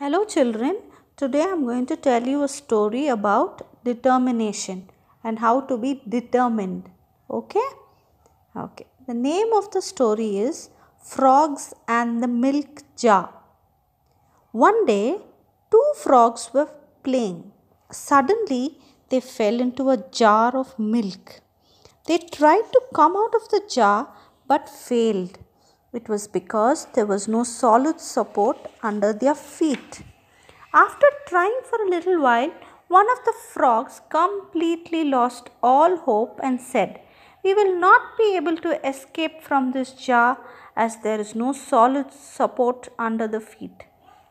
Hello children, today I am going to tell you a story about determination and how to be determined. Okay? Okay. The name of the story is Frogs and the Milk Jar. One day, two frogs were playing. Suddenly, they fell into a jar of milk. They tried to come out of the jar but failed. It was because there was no solid support under their feet. After trying for a little while, one of the frogs completely lost all hope and said, We will not be able to escape from this jar as there is no solid support under the feet.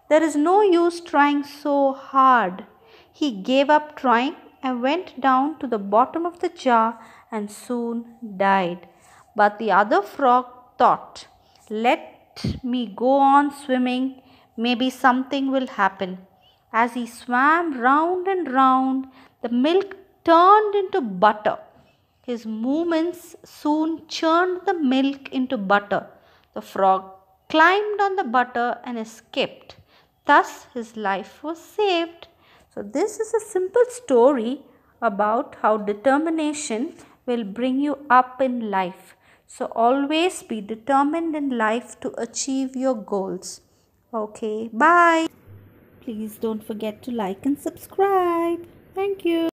There is no use trying so hard. He gave up trying and went down to the bottom of the jar and soon died. But the other frog thought, let me go on swimming. Maybe something will happen. As he swam round and round, the milk turned into butter. His movements soon churned the milk into butter. The frog climbed on the butter and escaped. Thus, his life was saved. So, this is a simple story about how determination will bring you up in life. So always be determined in life to achieve your goals. Okay, bye. Please don't forget to like and subscribe. Thank you.